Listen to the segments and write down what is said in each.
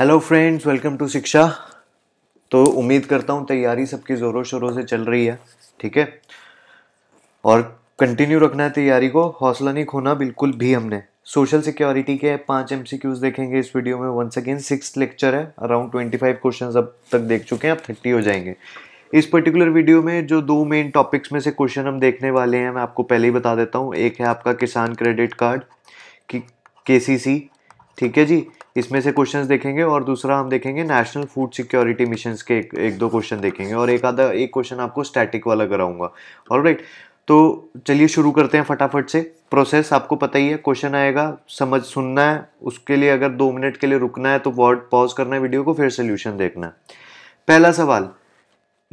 Hello friends welcome to शिक्षा तो उम्मीद करता हूँ तैयारी सबकी ज़ोरों शोरों से चल रही है ठीक है और कंटिन्यू रखना है तैयारी को हौसला नहीं खोना बिल्कुल भी हमने सोशल सिक्योरिटी के पांच एम देखेंगे इस वीडियो में वंस अगेन सिक्स लेक्चर है अराउंड ट्वेंटी फाइव क्वेश्चन अब तक देख चुके हैं अब थर्टी हो जाएंगे इस पर्टिकुलर वीडियो में जो दो मेन टॉपिक्स में से क्वेश्चन हम देखने वाले हैं मैं आपको पहले ही बता देता हूँ एक है आपका किसान क्रेडिट कार्ड कि के सी ठीक है जी इसमें से क्वेश्चंस देखेंगे और दूसरा हम देखेंगे नेशनल फूड सिक्योरिटी मिशन के एक, एक दो क्वेश्चन देखेंगे और एक आधा एक क्वेश्चन आपको स्टैटिक वाला कराऊंगा और राइट तो चलिए शुरू करते हैं फटाफट से प्रोसेस आपको पता ही है क्वेश्चन आएगा समझ सुनना है उसके लिए अगर दो मिनट के लिए रुकना है तो वर्ड पॉज करना है वीडियो को फिर सोल्यूशन देखना है पहला सवाल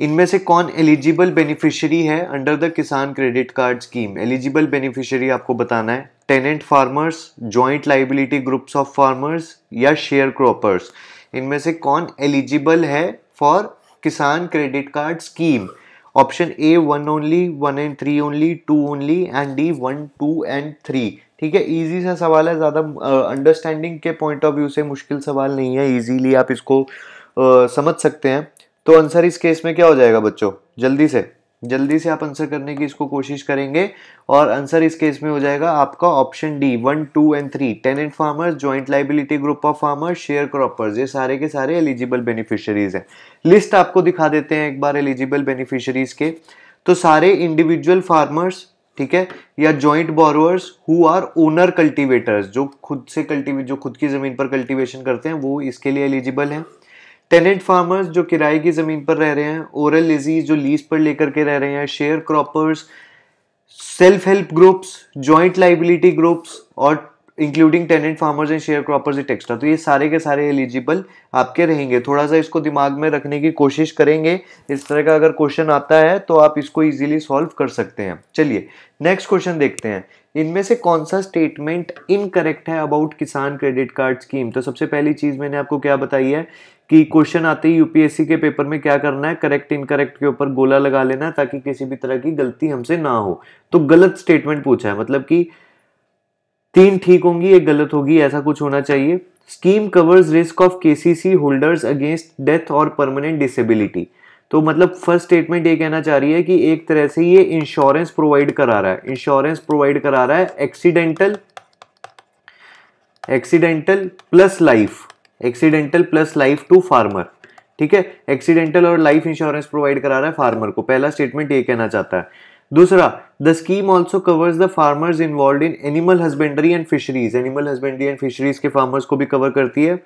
इनमें से कौन एलिजिबल बेनिफिशियरी है under the Kisan credit card scheme eligible beneficiary आपको बताना है tenant farmers joint liability groups of farmers या शेयर क्रॉपर्स इनमें से कौन एलिजिबल है for Kisan credit card scheme option A one only one and three only two only and D one two and three ठीक है इजी सा सवाल है ज़्यादा अंडरस्टैंडिंग के पॉइंट ऑफ व्यू से मुश्किल सवाल नहीं है इजीली आप इसको uh, समझ सकते हैं तो आंसर इस केस में क्या हो जाएगा बच्चों जल्दी से जल्दी से आप आंसर करने की इसको कोशिश करेंगे और आंसर इस केस में हो जाएगा आपका option D one two and three tenant farmers joint liability group of farmers sharecroppers ये सारे के सारे एलिजिबल बेनिफिशरीज हैं लिस्ट आपको दिखा देते हैं एक बार एलिजिबल बेनिफिशरीज के तो सारे इंडिविजुअल फार्मर्स ठीक है या joint borrowers who are owner cultivators जो खुद से कल्टीवेट जो खुद की ज़मीन पर कल्टिवेशन करते हैं वो इसके लिए एलिजिबल हैं टेनेंट फार्मर्स जो किराए की ज़मीन पर रह रहे हैं ओरल लेजीज जो लीज पर लेकर के रह रहे हैं sharecroppers self help groups joint liability groups और including tenant farmers and sharecroppers etcetera तो ये सारे के सारे एलिजिबल आपके रहेंगे थोड़ा सा इसको दिमाग में रखने की कोशिश करेंगे इस तरह का अगर क्वेश्चन आता है तो आप इसको इजीली सॉल्व कर सकते हैं चलिए नेक्स्ट क्वेश्चन देखते हैं इनमें से कौन सा स्टेटमेंट इनकरेक्ट है about Kisan credit card scheme तो सबसे पहली चीज़ मैंने आपको क्या बताई है कि क्वेश्चन आते ही यूपीएससी के पेपर में क्या करना है करेक्ट इनकरेक्ट के ऊपर गोला लगा लेना है ताकि किसी भी तरह की गलती हमसे ना हो तो गलत स्टेटमेंट पूछा है मतलब कि तीन ठीक होंगी एक गलत होगी ऐसा कुछ होना चाहिए scheme covers risk of KCC holders against death और परमानेंट डिसेबिलिटी तो मतलब फर्स्ट स्टेटमेंट ये कहना चाह रही है कि एक तरह से ये इंश्योरेंस प्रोवाइड करा रहा है इंश्योरेंस प्रोवाइड करा रहा है accidental accidental plus life accidental plus life to farmer ठीक है एक्सीडेंटल और लाइफ इंश्योरेंस प्रोवाइड करा रहा है फार्मर को पहला स्टेटमेंट ये कहना चाहता है दूसरा the scheme also covers the farmers involve in animal husbandry and fisheries animal husbandry and fisheries के फार्मर्स को भी कवर करती है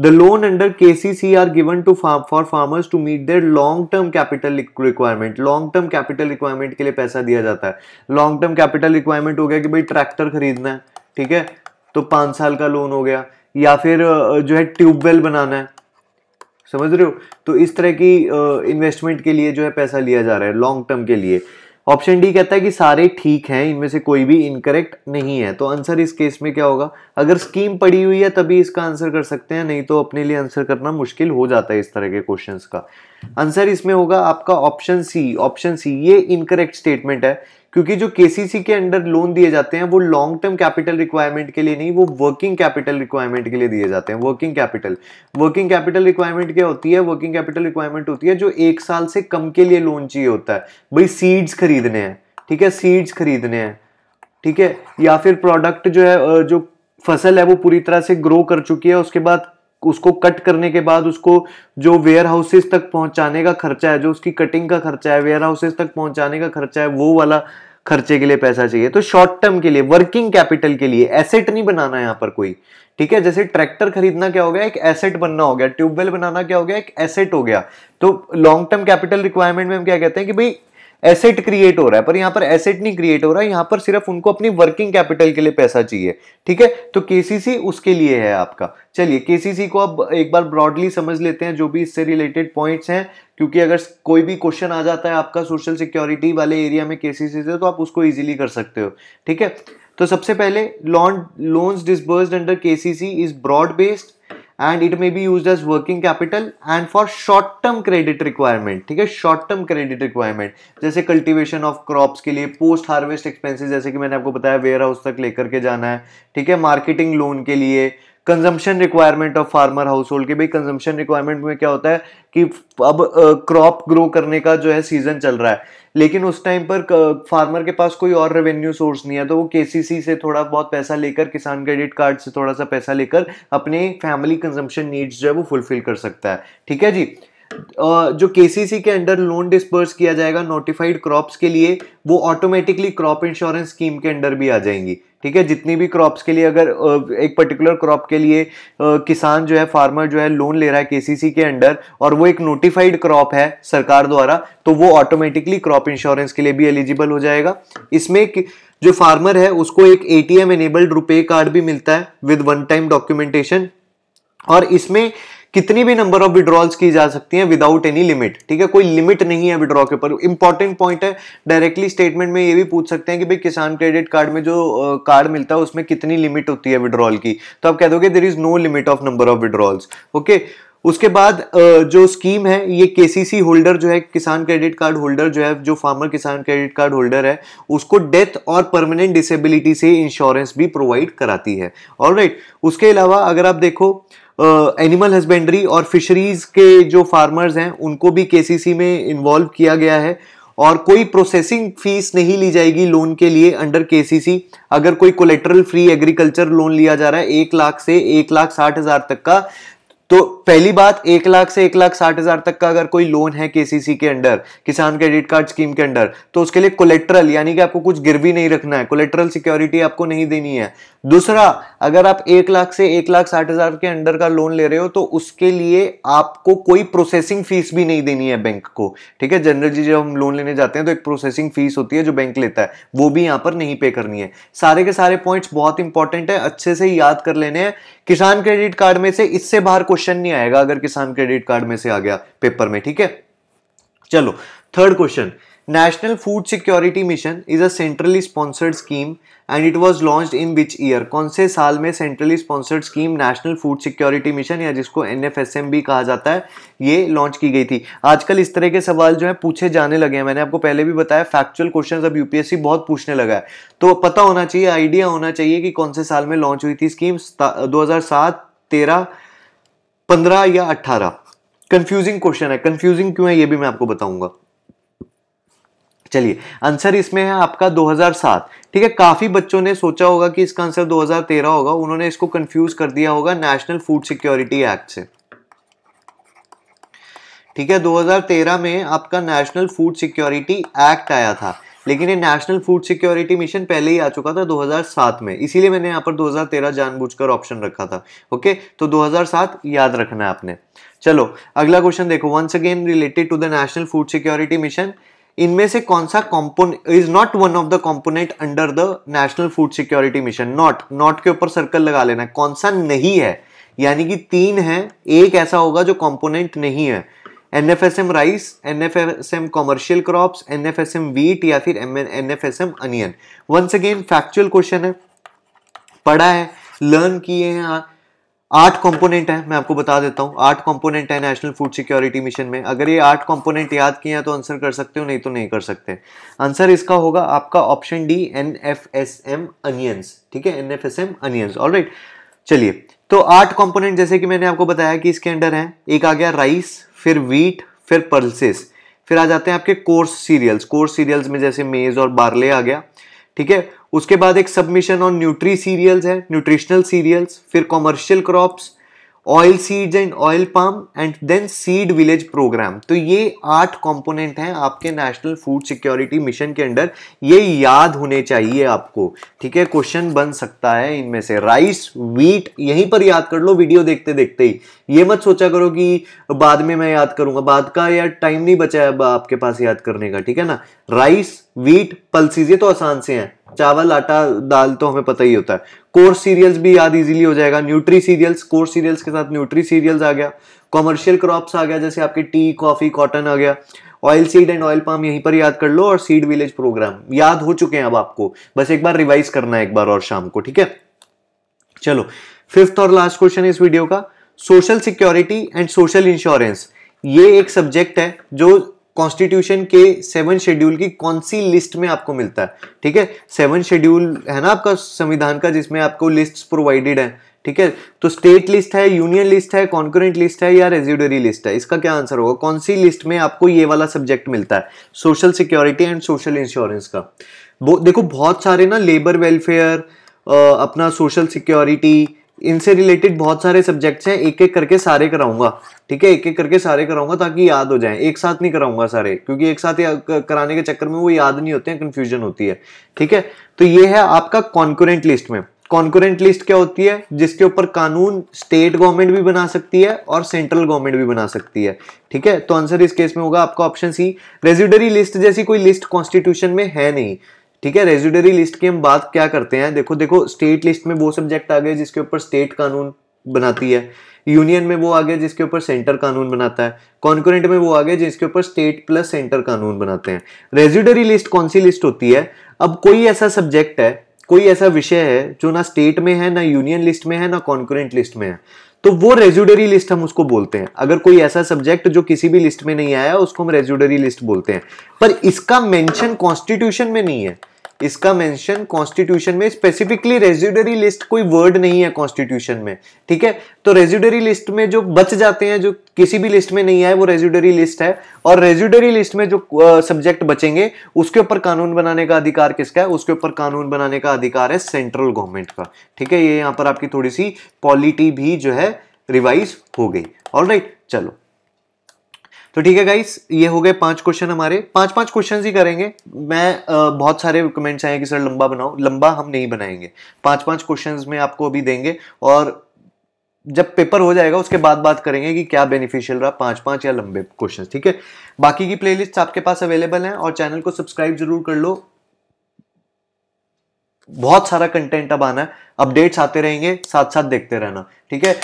the loan under K C C are given to farm for farmers to meet their long term capital requirement long term capital requirement के लिए पैसा दिया जाता है लॉन्ग टर्म कैपिटल रिक्वायरमेंट हो गया कि भाई ट्रैक्टर खरीदना है ठीक है तो पांच साल का लोन हो गया या फिर जो है ट्यूबवेल बनाना है समझ रहे हो तो इस तरह की इन्वेस्टमेंट के लिए जो है पैसा लिया जा रहा है लॉन्ग टर्म के लिए ऑप्शन डी कहता है कि सारे ठीक हैं इनमें से कोई भी इनकरेक्ट नहीं है तो आंसर इस केस में क्या होगा अगर स्कीम पड़ी हुई है तभी इसका आंसर कर सकते हैं नहीं तो अपने लिए आंसर करना मुश्किल हो जाता है इस तरह के क्वेश्चंस का आंसर इसमें होगा आपका ऑप्शन सी ऑप्शन सी ये इनकरेक्ट स्टेटमेंट है क्योंकि जो केसीसी के अंडर लोन दिए जाते हैं वो लॉन्ग टर्म कैपिटल रिक्वायरमेंट के लिए नहीं वो वर्किंग कैपिटल रिक्वायरमेंट के लिए दिए जाते हैं working capital working capital requirement क्या होती है वर्किंग कैपिटल रिक्वायरमेंट होती है जो एक साल से कम के लिए लोन चाहिए होता है भाई सीड्स खरीदने हैं ठीक है सीड्स खरीदने हैं ठीक है या फिर प्रोडक्ट जो है जो फसल है वो पूरी तरह से ग्रो कर चुकी है उसके बाद उसको कट करने के बाद उसको जो वेयर हाउसेज तक पहुंचाने का खर्चा है जो उसकी कटिंग का खर्चा है वेयर हाउसेज तक पहुंचाने का खर्चा है वो वाला खर्चे के लिए पैसा चाहिए तो शॉर्ट टर्म के लिए वर्किंग कैपिटल के लिए एसेट नहीं बनाना यहाँ पर कोई ठीक है जैसे ट्रैक्टर खरीदना क्या हो गया एक एसेट बनना हो गया ट्यूबवेल बनाना क्या हो गया एक एसेट हो गया तो लॉन्ग टर्म कैपिटल रिक्वायरमेंट में हम क्या कहते हैं कि भाई एसेट क्रिएट हो रहा है पर यहाँ पर एसेट नहीं क्रिएट हो रहा है यहां पर सिर्फ उनको अपनी वर्किंग कैपिटल के लिए पैसा चाहिए ठीक है तो केसीसी उसके लिए है आपका चलिए केसीसी को अब एक बार ब्रॉडली समझ लेते हैं जो भी इससे रिलेटेड पॉइंट्स हैं क्योंकि अगर कोई भी क्वेश्चन आ जाता है आपका सोशल सिक्योरिटी वाले एरिया में केसीसी से तो आप उसको इजिली कर सकते हो ठीक है तो सबसे पहले loan loans disbursed under KCC is broad based and it may be use as working capital and for short term credit requirement ठीक है शॉर्ट टर्म क्रेडिट रिक्वायरमेंट जैसे कल्टिवेशन ऑफ क्रॉप्स के लिए पोस्ट हार्वेस्ट एक्सपेंसिस जैसे कि मैंने आपको बताया वेयर हाउस तक लेकर के जाना है ठीक है मार्केटिंग लोन के लिए consumption requirement of farmer household की भाई कंजम्पशन रिक्वायरमेंट में क्या होता है कि अब क्रॉप ग्रो करने का जो है सीजन चल रहा है लेकिन उस टाइम पर फार्मर के पास कोई और रेवेन्यू सोर्स नहीं है तो वो केसीसी से थोड़ा बहुत पैसा लेकर किसान क्रेडिट कार्ड से थोड़ा सा पैसा लेकर अपने फैमिली कंजम्पशन नीड्स जो है वो फुलफिल कर सकता है ठीक है जी जो के के अंडर लोन डिस्पर्स किया जाएगा नोटिफाइड क्रॉप्स के लिए वो ऑटोमेटिकली क्रॉप इंश्योरेंस स्कीम के अंडर भी आ जाएंगी ठीक है जितनी भी क्रॉप्स के लिए अगर एक पर्टिकुलर क्रॉप के लिए किसान जो है फार्मर जो है लोन ले रहा है केसीसी के अंडर और वो एक नोटिफाइड क्रॉप है सरकार द्वारा तो वो ऑटोमेटिकली क्रॉप इंश्योरेंस के लिए भी एलिजिबल हो जाएगा इसमें जो फार्मर है उसको एक एटीएम एनेबल्ड रुपे कार्ड भी मिलता है विद वन टाइम डॉक्यूमेंटेशन और इसमें कितनी भी नंबर ऑफ विड्रॉल्स की जा सकती हैं विदाउट एनी लिमिट ठीक है कोई लिमिट नहीं है विड्रॉ के ऊपर इंपॉर्टेंट पॉइंट है डायरेक्टली स्टेटमेंट में ये भी पूछ सकते हैं कि भाई किसान क्रेडिट कार्ड में जो कार्ड मिलता है उसमें कितनी लिमिट होती है विड्रॉल की तो आप कह दोगे there is no limit of number of withdrawals okay उसके बाद जो स्कीम है ये केसीसी होल्डर जो है किसान क्रेडिट कार्ड होल्डर जो है जो फार्मर किसान क्रेडिट कार्ड होल्डर है उसको डेथ और परमानेंट डिसेबिलिटी से इंश्योरेंस भी प्रोवाइड कराती है ऑलराइट राइट उसके अलावा अगर आप देखो एनिमल हस्बेंड्री और फिशरीज के जो फार्मर्स हैं उनको भी केसीसी में इन्वॉल्व किया गया है और कोई प्रोसेसिंग फीस नहीं ली जाएगी लोन के लिए अंडर केसीसी अगर कोई कोलेट्रल फ्री एग्रीकल्चर लोन लिया जा रहा है एक लाख से एक लाख साठ हजार तक का तो पहली बात एक लाख से एक लाख साठ हजार तक का अगर कोई लोन है केसीसी के under Kisan credit card scheme के अंडर तो उसके लिए कोलेट्रल यानी कि आपको कुछ गिरवी नहीं रखना है कोलेट्रल सिक्योरिटी आपको नहीं देनी है दूसरा अगर आप एक लाख से एक लाख साठ हजार के अंडर का लोन ले रहे हो तो उसके लिए आपको कोई प्रोसेसिंग फीस भी नहीं देनी है बैंक को ठीक है जनरली जब हम लोन लेने जाते हैं तो एक प्रोसेसिंग फीस होती है जो बैंक लेता है वो भी यहां पर नहीं पे करनी है सारे के सारे पॉइंट्स बहुत इंपॉर्टेंट है अच्छे से याद कर लेने हैं किसान क्रेडिट कार्ड में से इससे बाहर क्वेश्चन नहीं आएगा अगर किसान क्रेडिट कार्ड में से आ गया पेपर में ठीक है चलो third question national food security mission is a centrally sponsored scheme and it was launch in which year कौन से साल में centrally sponsored scheme national food security mission या जिसको एन एफ एस एम भी कहा जाता है ये लॉन्च की गई थी आजकल इस तरह के सवाल जो है पूछे जाने लगे हैं मैंने आपको पहले भी बताया फैक्चुअल क्वेश्चन अब यूपीएससी बहुत पूछने लगा है तो पता होना चाहिए आइडिया होना चाहिए कि कौन से साल में लॉन्च हुई थी स्कीम दो हज़ार सात तेरह पंद्रह या अट्ठारह कंफ्यूजिंग क्वेश्चन है कंफ्यूजिंग क्यों है ये भी मैं आपको बताऊंगा चलिए आंसर इसमें है आपका 2007 ठीक है काफी बच्चों ने सोचा होगा कि इसका आंसर 2013 होगा उन्होंने इसको कंफ्यूज कर दिया होगा नेशनल फूड सिक्योरिटी एक्ट से ठीक है 2013 में आपका नेशनल फूड सिक्योरिटी एक्ट आया था लेकिन ये नेशनल फूड सिक्योरिटी मिशन पहले ही आ चुका था 2007 में इसीलिए मैंने यहाँ पर 2013 जानबूझकर ऑप्शन रखा था ओके तो 2007 याद रखना है आपने चलो अगला क्वेश्चन देखो once again related to the national food security mission इनमें से कौन सा component is not one of the component under the national food security mission not not के ऊपर सर्कल लगा लेना कौन सा नहीं है यानी कि तीन है एक ऐसा होगा जो कॉम्पोनेंट नहीं है N F S M rice N F S M commercial crop N F S M wheat या फिर N F S M onion once again factual question है पढ़ा है लर्न किए हैं हाँ। आठ कंपोनेंट है मैं आपको बता देता हूँ आठ कंपोनेंट है नेशनल फूड सिक्योरिटी मिशन में अगर ये आठ कंपोनेंट याद किए हैं तो आंसर कर सकते हो नहीं तो नहीं कर सकते आंसर इसका होगा आपका option D N F S M onions ठीक है N F S M onions all चलिए तो आठ कंपोनेंट जैसे कि मैंने आपको बताया कि इसके अंडर है एक आ गया राइस फिर वीट फिर पल्सेस फिर आ जाते हैं आपके कोर्स सीरियल्स कोर्स सीरियल्स में जैसे मेज और बार्ले आ गया ठीक है उसके बाद एक सबमिशन ऑन न्यूट्री सीरियल्स है न्यूट्रिशनल सीरियल्स फिर commercial crops oil seeds and oil palm and then seed village programme तो ये आठ कंपोनेंट हैं आपके नेशनल फूड सिक्योरिटी मिशन के अंडर ये याद होने चाहिए आपको ठीक है क्वेश्चन बन सकता है इनमें से राइस व्हीट यहीं पर याद कर लो वीडियो देखते देखते ही ये मत सोचा करो कि बाद में मैं याद करूंगा बाद का यार टाइम नहीं बचा है आपके पास याद करने का ठीक है ना राइस व्हीट पल्सिस ये तो आसान से हैं चावल आटा दाल तो हमें पता ही होता है कोर सीरियल्स भी याद इजीली हो जाएगा न्यूट्री सीरियल्स कोर सीरियल्स के साथ न्यूट्री सीरियल्स आ गया कॉमर्शियल क्रॉप्स आ गया जैसे आपके टी कॉफी कॉटन आ गया oil seed and oil palm यहीं पर याद कर लो और सीड विलेज प्रोग्राम याद हो चुके हैं अब आपको बस एक बार रिवाइज करना है एक बार और शाम को ठीक है चलो फिफ्थ और लास्ट क्वेश्चन है इस वीडियो का social security and social insurance ये एक सब्जेक्ट है जो कॉन्स्टिट्यूशन के सेवन शेड्यूल की कौन सी लिस्ट में आपको मिलता है ठीक है सेवन शेड्यूल है ना आपका संविधान का जिसमें आपको लिस्ट प्रोवाइडेड है ठीक है तो स्टेट लिस्ट है यूनियन लिस्ट है कॉन्करेंट लिस्ट है या रेजिडरी लिस्ट है इसका क्या आंसर होगा कौन सी लिस्ट में आपको ये वाला सब्जेक्ट मिलता है social security and social insurance का देखो बहुत सारे ना लेबर वेलफेयर अपना सोशल सिक्योरिटी इनसे रिलेटेड बहुत सारे सब्जेक्ट्स हैं एक एक करके सारे कराऊंगा ठीक है एक एक करके सारे कराऊंगा ताकि याद हो जाए एक साथ नहीं कराऊंगा सारे क्योंकि एक साथ कराने के चक्कर में वो याद नहीं होते हैं कन्फ्यूजन होती है ठीक है तो ये है आपका कॉन्कुरेंट लिस्ट में कॉन्कुरेंट लिस्ट क्या होती है जिसके ऊपर कानून स्टेट गवर्नमेंट भी बना सकती है और सेंट्रल गवर्नमेंट भी बना सकती है ठीक है तो आंसर इस केस में होगा आपका ऑप्शन सी रेजिडरी लिस्ट जैसी कोई लिस्ट कॉन्स्टिट्यूशन में है नहीं ठीक है रेजिडरी लिस्ट की हम बात क्या करते हैं देखो देखो स्टेट लिस्ट में वो सब्जेक्ट आ गए जिसके ऊपर स्टेट कानून बनाती है यूनियन में वो आ गया जिसके ऊपर सेंटर कानून बनाता है कॉन्क्रेंट में वो आ गया जिसके ऊपर स्टेट प्लस सेंटर कानून बनाते हैं रेजिडरी लिस्ट कौन सी लिस्ट होती है अब कोई ऐसा सब्जेक्ट है कोई ऐसा विषय है जो ना स्टेट में है ना यूनियन लिस्ट में है ना कॉन्क्रेंट लिस्ट में है तो वो रेजुडरी लिस्ट हम उसको बोलते हैं अगर कोई ऐसा सब्जेक्ट जो किसी भी लिस्ट में नहीं आया उसको हम रेजुडरी लिस्ट बोलते हैं पर इसका मेंशन कॉन्स्टिट्यूशन में नहीं है इसका मेंशन कॉन्स्टिट्यूशन में स्पेसिफिकली रेजिडरी लिस्ट कोई वर्ड नहीं है कॉन्स्टिट्यूशन में ठीक है तो रेजिडरी लिस्ट में जो बच जाते हैं जो किसी भी लिस्ट में नहीं आए वो रेजिडरी लिस्ट है और रेजिडरी लिस्ट में जो सब्जेक्ट बचेंगे उसके ऊपर कानून बनाने का अधिकार किसका है उसके ऊपर कानून बनाने का अधिकार है सेंट्रल गवर्नमेंट का ठीक है ये यहां पर आपकी थोड़ी सी पॉलिटी भी जो है रिवाइज हो गई ऑल चलो तो ठीक है गाइस ये हो गए पांच क्वेश्चन हमारे पांच पांच क्वेश्चन ही करेंगे मैं आ, बहुत सारे कमेंट्स आए कि सर लंबा बनाओ लंबा हम नहीं बनाएंगे पांच पांच क्वेश्चन में आपको अभी देंगे और जब पेपर हो जाएगा उसके बाद बात करेंगे कि क्या बेनिफिशियल रहा पांच पांच या लंबे क्वेश्चन ठीक है बाकी की प्लेलिस्ट आपके पास अवेलेबल है और चैनल को सब्सक्राइब जरूर कर लो बहुत सारा कंटेंट अब आना है अपडेट्स आते रहेंगे साथ साथ देखते रहना ठीक है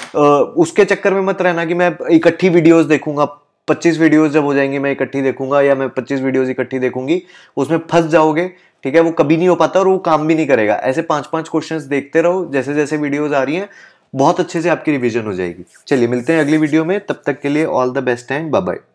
उसके चक्कर में मत रहना कि मैं इकट्ठी वीडियोस देखूंगा 25 वीडियोस जब हो जाएंगी मैं इकट्ठी देखूंगा या मैं 25 वीडियोस इकट्ठी देखूंगी उसमें फंस जाओगे ठीक है वो कभी नहीं हो पाता और वो काम भी नहीं करेगा ऐसे पांच पांच क्वेश्चन देखते रहो जैसे जैसे वीडियोज आ रही है बहुत अच्छे से आपकी रिविजन हो जाएगी चलिए मिलते हैं अगली वीडियो में तब तक के लिए all the best and bye bye